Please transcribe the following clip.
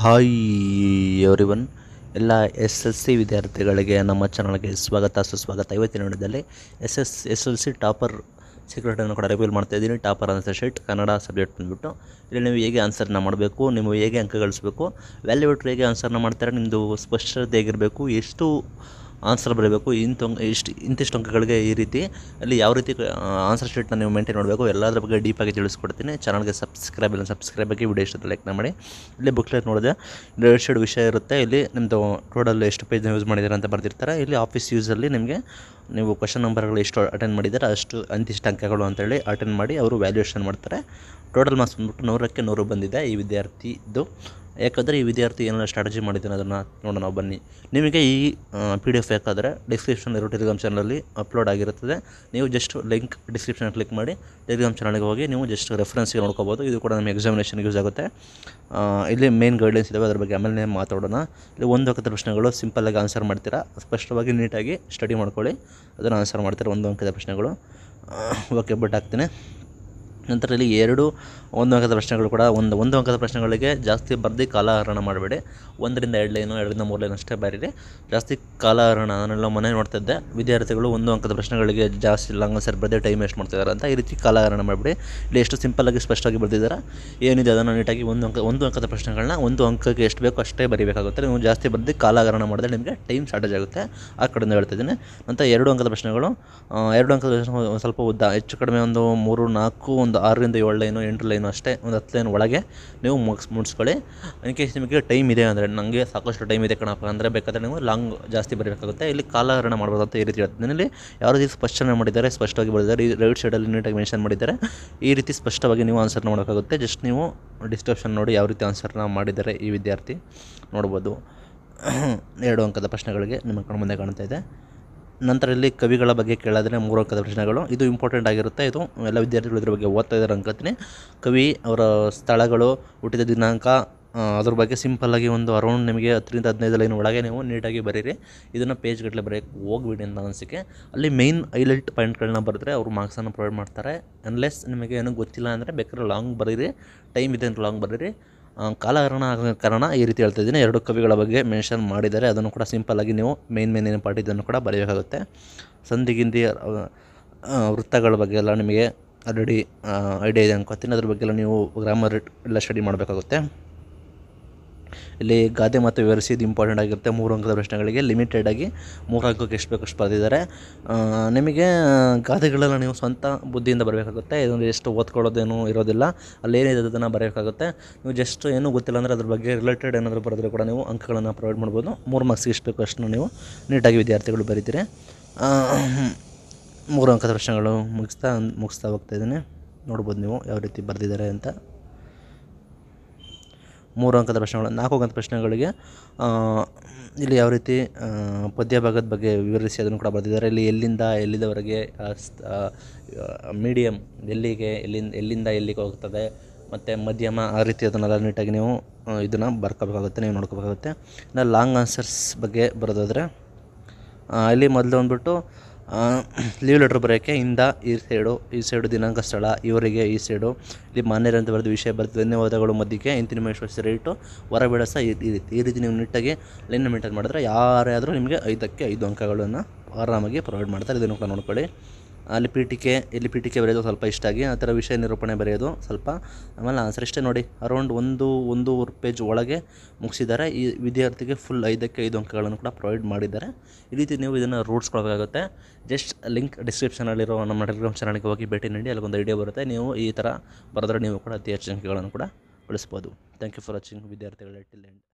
hi everyone ಎಲ್ಲ S L C ವಿದ್ಯಾರ್ಥಿಗಳಿಗೆ ನಮ್ಮ ಚಾನಲ್ಗೆ ಸ್ವಾಗತ ಸುಸ್ವಾಗತ ಇವತ್ತಿನ ನೋಡಿದಲ್ಲಿ S S S L C topper ಸೀಕ್ರೆಟನ್ನು ಕೂಡ ರಿವೀಲ್ ಮಾಡ್ತಾ ಇದ್ದೀನಿ topper answer sheet Kannada subject ಬಂದುಬಿಟ್ಟು ಇಲ್ಲಿ ನೀವು ಹೇಗೆ ಆನ್ಸರ್ನ ಮಾಡಬೇಕು ನೀವು ಹೇಗೆ ಅಂಕ ಗಳಿಸಬೇಕು ಹೇಗೆ ಆನ್ಸರ್ನ ಮಾಡ್ತಾರೆ ನಿಮ್ಮದು ಸ್ಪಷ್ಟತೆ ಹೇಗಿರಬೇಕು ಎಷ್ಟು ಆನ್ಸರ್ ಬರೀಬೇಕು ಇಂಥ ಇಷ್ಟು ಇಂತಿಷ್ಟು ಅಂಕಗಳಿಗೆ ಈ ರೀತಿ ಅಲ್ಲಿ ಯಾವ ರೀತಿ ಆನ್ಸರ್ ಶೀಟ್ನ ನೀವು ಮೇಂಟೈನ್ ಮಾಡಬೇಕು ಎಲ್ಲದರ ಬಗ್ಗೆ ಡೀಪಾಗಿ ತಿಳಿಸ್ಕೊಡ್ತೀನಿ ಚಾನಲ್ಗೆ ಸಬ್ಸ್ಕ್ರೈಬ್ ಇಲ್ಲ ಸಬ್ಸ್ಕ್ರೈಬ್ ಆಗಿ ವಿಡಿಯೋ ಇಷ್ಟ ಲೈಕ್ ಮಾಡಿ ಇಲ್ಲಿ ಬುಕ್ಲೆಟ್ ನೋಡಿದೆ ಎರಡು ಶೇಡ್ ವಿಷಯ ಇರುತ್ತೆ ಇಲ್ಲಿ ನಿಮ್ಮದು ಟೋಟಲ್ ಎಷ್ಟು ಪೇಜ್ನ ಯೂಸ್ ಮಾಡಿದ್ದಾರೆ ಅಂತ ಬರೆದಿರ್ತಾರೆ ಇಲ್ಲಿ ಆಫೀಸ್ ಯೂಸಲ್ಲಿ ನಿಮಗೆ ನೀವು ಕ್ವಶನ್ ನಂಬರ್ಗಳು ಎಷ್ಟು ಅಟೆಂಡ್ ಮಾಡಿದ್ದಾರೆ ಅಷ್ಟು ಅಂತಿಷ್ಟು ಅಂಕಗಳು ಅಂತೇಳಿ ಅಟೆಂಡ್ ಮಾಡಿ ಅವರು ವ್ಯಾಲ್ಯೂಯೇಷನ್ ಮಾಡ್ತಾರೆ ಟೋಟಲ್ ಮಾರ್ಕ್ಸ್ ಬಂದ್ಬಿಟ್ಟು ನೂರಕ್ಕೆ ನೂರು ಬಂದಿದೆ ಈ ವಿದ್ಯಾರ್ಥಿದು ಯಾಕಂದರೆ ಈ ವಿದ್ಯಾರ್ಥಿ ಏನೆಲ್ಲ ಸ್ಟ್ರಾಟಜಿ ಮಾಡಿದ್ದೀನಿ ಅದನ್ನು ನೋಡೋಣ ಬನ್ನಿ ನಿಮಗೆ ಈ ಪಿ ಡಿ ಎಫ್ ಬೇಕಾದರೆ ಡಿಸ್ಕ್ರಿಪ್ಷನ್ ಇರೋ ಟೆಲಿಗ್ರಾಮ್ ಚಾನಲಲ್ಲಿ ಅಪ್ಲೋಡ್ ಆಗಿರುತ್ತದೆ ನೀವು ಜಸ್ಟ್ ಲಿಂಕ್ ಡಿಸ್ಕ್ರಿಪ್ಷನ್ ಕ್ಲಿಕ್ ಮಾಡಿ ಟೆಲಿಗ್ರಾಮ್ ಚಾನಲ್ಗೆ ಹೋಗಿ ನೀವು ಜಸ್ಟ್ ರೆಫರೆನ್ಸ್ಗೆ ನೋಡ್ಕೋಬೋದು ಇದು ಕೂಡ ನಮ್ಮ ಎಕ್ಸಾಮಿನೇಷನ್ಗೆ ಯೂಸ್ ಆಗುತ್ತೆ ಇಲ್ಲಿ ಮೇನ್ ಗೈಡ್ಲೈನ್ಸ್ ಇದ್ದಾವೆ ಅದ್ರ ಬಗ್ಗೆ ಆಮೇಲೆ ಮಾತಾಡೋಣ ಇಲ್ಲಿ ಒಂದು ಅಂಕದ ಪ್ರಶ್ನೆಗಳು ಸಿಂಪಲ್ಲಾಗಿ ಆನ್ಸರ್ ಮಾಡ್ತೀರಾ ಸ್ಪಷ್ಟವಾಗಿ ನೀಟಾಗಿ ಸ್ಟಡಿ ಮಾಡ್ಕೊಳ್ಳಿ ಅದನ್ನು ಆನ್ಸರ್ ಮಾಡ್ತೀರಾ ಒಂದು ಅಂಕದ ಪ್ರಶ್ನೆಗಳು ಓಕೆ ಬಟ್ ಹಾಕ್ತೀನಿ ನಂತರ ಇಲ್ಲಿ ಎರಡು ಒಂದು ಅಂಕದ ಪ್ರಶ್ನೆಗಳು ಕೂಡ ಒಂದು ಒಂದು ಅಂಕದ ಪ್ರಶ್ನೆಗಳಿಗೆ ಜಾಸ್ತಿ ಬರ್ದು ಕಾಲಹರಣ ಮಾಡಬೇಡಿ ಒಂದರಿಂದ ಎರಡು ಲೈನು ಎರಡರಿಂದ ಮೂರು ಲೈನ್ ಅಷ್ಟೇ ಬರೀರಿ ಜಾಸ್ತಿ ಕಾಲಹರಣ ನಾನೆಲ್ಲ ಮನೆ ನೋಡ್ತಿದ್ದೆ ವಿದ್ಯಾರ್ಥಿಗಳು ಒಂದು ಅಂಕದ ಪ್ರಶ್ನೆಗಳಿಗೆ ಜಾಸ್ತಿ ಲಾಂಗ್ ಸರ್ ಬರೆದೇ ಟೈಮ್ ವೇಸ್ಟ್ ಮಾಡ್ತಿದ್ದಾರೆ ಅಂತ ಈ ರೀತಿ ಕಾಲಹರಣ ಮಾಡಬೇಡಿ ಇಲ್ಲಿ ಎಷ್ಟು ಸಿಂಪಲ್ಲಾಗಿ ಸ್ಪಷ್ಟವಾಗಿ ಬರೆದಿದ್ದಾರೆ ಏನಿದೆ ಅದನ್ನು ನೀಟಾಗಿ ಒಂದು ಅಂಕ ಒಂದು ಅಂಕದ ಪ್ರಶ್ನೆಗಳನ್ನ ಒಂದು ಅಂಕಕ್ಕೆ ಎಷ್ಟು ಬೇಕೋ ಅಷ್ಟೇ ಬರೀಬೇಕಾಗುತ್ತೆ ನೀವು ಜಾಸ್ತಿ ಬರೆದು ಕಾಲಹರಣ ಮಾಡಿದ್ರೆ ನಿಮಗೆ ಟೈಮ್ ಶಾರ್ಟೇಜ್ ಆಗುತ್ತೆ ಆ ಕಡೆಯಿಂದ ಹೇಳ್ತಿದ್ದೀನಿ ನಂತರ ಎರಡು ಅಂಕದ ಪ್ರಶ್ನೆಗಳು ಎರಡು ಅಂಕದ ಪ್ರಶ್ನೆ ಸ್ವಲ್ಪ ಉದ್ದ ಹೆಚ್ಚು ಕಡಿಮೆ ಒಂದು ಮೂರು ನಾಲ್ಕು ಒಂದು ಒಂದು ಆರರಿಂದ ಏಳು ಲೈನು ಎಂಟು ಲೈನು ಅಷ್ಟೇ ಒಂದು ಹತ್ತು ಲೈನ್ ಒಳಗೆ ನೀವು ಮುಗಿಸ್ ಮುಡ್ಸ್ಕೊಳ್ಳಿ ಇನ್ ಕೇಸ್ ನಿಮಗೆ ಟೈಮ್ ಇದೆ ಅಂದರೆ ನನಗೆ ಸಾಕಷ್ಟು ಟೈಮ್ ಇದೆ ಕಣಪ್ಪ ಅಂದರೆ ಬೇಕಾದರೆ ನೀವು ಲಾಂಗ್ ಜಾಸ್ತಿ ಬರಬೇಕಾಗುತ್ತೆ ಇಲ್ಲಿ ಕಾಲಹರಣ ಅಂತ ಈ ರೀತಿ ಹೇಳ್ತೀನಿ ಇಲ್ಲಿ ಯಾವ ರೀತಿ ಸ್ಪಷ್ಟನೆ ಮಾಡಿದ್ದಾರೆ ಸ್ಪಷ್ಟವಾಗಿ ಬರೆದಿದ್ದಾರೆ ಈ ರೈಟ್ ಸೈಡಲ್ಲಿ ನೀಟಾಗಿ ಮೆನ್ಷನ್ ಮಾಡಿದ್ದಾರೆ ಈ ರೀತಿ ಸ್ಪಷ್ಟವಾಗಿ ನೀವು ಆನ್ಸರ್ನ ಮಾಡೋಕ್ಕಾಗುತ್ತೆ ಜಸ್ಟ್ ನೀವು ಡಿಸ್ಕ್ರಿಪ್ಷನ್ ನೋಡಿ ಯಾವ ರೀತಿ ಆನ್ಸರ್ನ ಮಾಡಿದ್ದಾರೆ ಈ ವಿದ್ಯಾರ್ಥಿ ನೋಡ್ಬೋದು ಎರಡು ಅಂಕದ ಪ್ರಶ್ನೆಗಳಿಗೆ ನಿಮ್ಮ ಕಣ್ಮುಂದೆ ಕಾಣ್ತಾ ಇದೆ ನಂತರ ಇಲ್ಲಿ ಕವಿಗಳ ಬಗ್ಗೆ ಕೇಳೋದ್ರೆ ಮೂರು ಅಂಕದ ಪ್ರಶ್ನೆಗಳು ಇದು ಇಂಪಾರ್ಟೆಂಟ್ ಆಗಿರುತ್ತೆ ಇದು ಎಲ್ಲ ವಿದ್ಯಾರ್ಥಿಗಳು ಇದ್ರ ಬಗ್ಗೆ ಓದ್ತಾ ಇದ್ದಾರೆ ಅನ್ಕೋತೀನಿ ಕವಿ ಅವರ ಸ್ಥಳಗಳು ಹುಟ್ಟಿದ ದಿನಾಂಕ ಅದ್ರ ಬಗ್ಗೆ ಸಿಂಪಲ್ಲಾಗಿ ಒಂದು ಅರೌಂಡ್ ನಿಮಗೆ ಹತ್ತರಿಂದ ಹದಿನೈದು ಲೈನ್ ಒಳಗೆ ನೀವು ನೀಟಾಗಿ ಬರೀರಿ ಇದನ್ನು ಪೇಜ್ಗಟ್ಟಲೆ ಬರೆಯೋಕ್ಕೆ ಹೋಗ್ಬಿಡಿ ಅಂತ ಅನಿಸಿಕೆ ಅಲ್ಲಿ ಮೈನ್ ಹೈಲೈಟ್ ಪಾಯಿಂಟ್ಗಳನ್ನ ಬರೆದ್ರೆ ಅವರು ಮಾರ್ಕ್ಸನ್ನು ಪ್ರೊವೈಡ್ ಮಾಡ್ತಾರೆ ಅನ್ಲೆಸ್ ನಿಮಗೆ ಏನೂ ಗೊತ್ತಿಲ್ಲ ಅಂದರೆ ಬೇಕಾದ್ರೆ ಲಾಂಗ್ ಬರೀರಿ ಟೈಮ್ ಇದೆ ಅಂತ ಲಾಂಗ್ ಬರೀರಿ ಕಾಲಹರಣ ಕಾರಣ ಈ ರೀತಿ ಹೇಳ್ತಾ ಇದ್ದೀನಿ ಎರಡು ಕವಿಗಳ ಬಗ್ಗೆ ಮೆನ್ಷನ್ ಮಾಡಿದ್ದಾರೆ ಅದನ್ನು ಕೂಡ ಸಿಂಪಲ್ಲಾಗಿ ನೀವು ಮೇನ್ ಮೇನ್ ಏನು ಪಾರ್ಟ್ ಇದನ್ನು ಕೂಡ ಬರೆಯಬೇಕಾಗುತ್ತೆ ಸಂಧಿಗಿಂದಿ ವೃತ್ತಗಳ ಬಗ್ಗೆ ಎಲ್ಲ ನಿಮಗೆ ಆಲ್ರೆಡಿ ಐಡಿಯಾ ಇದೆ ಅನ್ಕೋತೀನಿ ಅದ್ರ ಬಗ್ಗೆ ಎಲ್ಲ ನೀವು ಗ್ರಾಮರ್ ಎಲ್ಲ ಸ್ಟಡಿ ಮಾಡಬೇಕಾಗುತ್ತೆ ಇಲ್ಲಿ ಗಾದೆ ಮತ್ತು ವಿವರಿಸಿ ಇದು ಇಂಪಾರ್ಟೆಂಟ್ ಆಗಿರುತ್ತೆ ಮೂರು ಅಂಕದ ಪ್ರಶ್ನೆಗಳಿಗೆ ಲಿಮಿಟೆಡ್ ಆಗಿ ಮೂರು ಅಂಕಕ್ಕೆ ಎಷ್ಟು ಬೇಕು ಅಷ್ಟು ಬರೆದಿದ್ದಾರೆ ನಿಮಗೆ ಗಾದೆಗಳೆಲ್ಲ ನೀವು ಸ್ವಂತ ಬುದ್ಧಿಯಿಂದ ಬರಬೇಕಾಗುತ್ತೆ ಇದೊಂದು ಎಷ್ಟು ಓದ್ಕೊಳ್ಳೋದೇನು ಇರೋದಿಲ್ಲ ಅಲ್ಲೇನಿದೆ ಅದನ್ನು ಬರಬೇಕಾಗುತ್ತೆ ನೀವು ಜಸ್ಟ್ ಏನೂ ಗೊತ್ತಿಲ್ಲ ಅಂದರೆ ಅದ್ರ ಬಗ್ಗೆ ರಿಲೇಟೆಡ್ ಏನಾದರೂ ಬರೆದ್ರೆ ಕೂಡ ನೀವು ಅಂಕಗಳನ್ನು ಪ್ರೊವೈಡ್ ಮಾಡ್ಬೋದು ಮೂರು ಮಾರ್ಕ್ಸ್ಗೆ ಎಷ್ಟು ಬೇಕು ಅಷ್ಟನ್ನು ನೀವು ನೀಟಾಗಿ ವಿದ್ಯಾರ್ಥಿಗಳು ಬರೀತೀರಿ ಮೂರು ಅಂಕದ ಪ್ರಶ್ನೆಗಳು ಮುಗಿಸ್ತಾ ಮುಗಿಸ್ತಾ ಹೋಗ್ತಾಯಿದ್ದೀನಿ ನೋಡ್ಬೋದು ನೀವು ಯಾವ ರೀತಿ ಬರೆದಿದ್ದಾರೆ ಅಂತ ಮೂರು ಅಂಕದ ಪ್ರಶ್ನೆಗಳು ನಾಲ್ಕು ಅಂಕದ ಪ್ರಶ್ನೆಗಳಿಗೆ ಇಲ್ಲಿ ಯಾವ ರೀತಿ ಪದ್ಯ ಭಾಗದ ಬಗ್ಗೆ ವಿವರಿಸಿ ಅದನ್ನು ಕೂಡ ಬರೆದಿದ್ದಾರೆ ಇಲ್ಲಿ ಎಲ್ಲಿಂದ ಎಲ್ಲಿದವರೆಗೆ ಮೀಡಿಯಮ್ ಎಲ್ಲಿಗೆ ಎಲ್ಲಿಂದ ಎಲ್ಲಿಂದ ಎಲ್ಲಿಗೆ ಹೋಗ್ತದೆ ಮತ್ತು ಮಧ್ಯಮ ಆ ರೀತಿ ಅದನ್ನೆಲ್ಲ ನೀಟಾಗಿ ನೀವು ಇದನ್ನು ಬರ್ಕೋಬೇಕಾಗುತ್ತೆ ನೀವು ನೋಡ್ಕೋಬೇಕಾಗುತ್ತೆ ಇನ್ನು ಲಾಂಗ್ ಆನ್ಸರ್ಸ್ ಬಗ್ಗೆ ಬರೋದಾದರೆ ಇಲ್ಲಿ ಮೊದಲು ಅಂದ್ಬಿಟ್ಟು ಲೀವ್ ಲೆಟ್ರ್ ಬರೋಕ್ಕೆ ಇಂದ ಈ ಸೈಡು ಈ ಸೈಡು ದಿನಾಂಕ ಸ್ಥಳ ಇವರಿಗೆ ಈ ಸೈಡು ಇಲ್ಲಿ ಮಾನ್ಯರಂತ ಬರೆದು ವಿಷಯ ಬರೆದು ಧನ್ಯವಾದಗಳು ಮಧ್ಯಕ್ಕೆ ಇಂತಿನ ಮಹೇಶ್ವರ ಇಟ್ಟು ಹೊರಬೇಡ ಬಿಡಸ ಈ ರೀತಿ ನೀವು ನಿಟ್ಟಾಗಿ ಲೈನ್ ಮೇಂಟೈನ್ ಮಾಡಿದ್ರೆ ಯಾರೇ ಆದರೂ ನಿಮಗೆ ಐದಕ್ಕೆ ಐದು ಅಂಕಗಳನ್ನು ಆರಾಮಾಗಿ ಪ್ರೊವೈಡ್ ಮಾಡ್ತಾರೆ ಇದನ್ನು ಕೂಡ ನೋಡ್ಕೊಳ್ಳಿ ಅಲ್ಲಿ ಪೀಠಿಕೆ ಇಲ್ಲಿ ಪೀಠಿಕೆ ಬರೆಯೋದು ಸ್ವಲ್ಪ ಇಷ್ಟ ಆಗಿ ಆ ಥರ ವಿಷಯ ನಿರೂಪಣೆ ಬರೆಯೋದು ಸ್ವಲ್ಪ ಆಮೇಲೆ ಆನ್ಸರ್ ಇಷ್ಟೇ ನೋಡಿ ಅರೌಂಡ್ ಒಂದು ಒಂದೂವರೆ ಪೇಜ್ ಒಳಗೆ ಮುಗಿಸಿದ್ದಾರೆ ಈ ವಿದ್ಯಾರ್ಥಿಗೆ ಫುಲ್ ಐದಕ್ಕೆ ಐದು ಅಂಕಗಳನ್ನು ಕೂಡ ಪ್ರೊವೈಡ್ ಮಾಡಿದ್ದಾರೆ ಈ ರೀತಿ ನೀವು ಇದನ್ನು ರೂಢಿಸ್ಕೊಳ್ಬೇಕಾಗುತ್ತೆ ಜಸ್ಟ್ ಲಿಂಕ್ ಡಿಸ್ಕ್ರಿಪ್ಷನಲ್ಲಿರೋ ನಮ್ಮ ಟೆಲಿಗ್ರಾಮ್ ಚಾನಲ್ಗೆ ಹೋಗಿ ಭೇಟಿ ನೀಡಿ ಒಂದು ಐಡಿಯಾ ಬರುತ್ತೆ ನೀವು ಈ ಥರ ಬರೆದ್ರೆ ನೀವು ಕೂಡ ಅತಿ ಹೆಚ್ಚು ಅಂಕಗಳನ್ನು ಕೂಡ ಉಳಿಸ್ಬೋದು ಥ್ಯಾಂಕ್ ಯು ಫಾರ್ ವಾಚಿಂಗ್ ವಿದ್ಯಾರ್ಥಿಗಳ ಟಿಲ್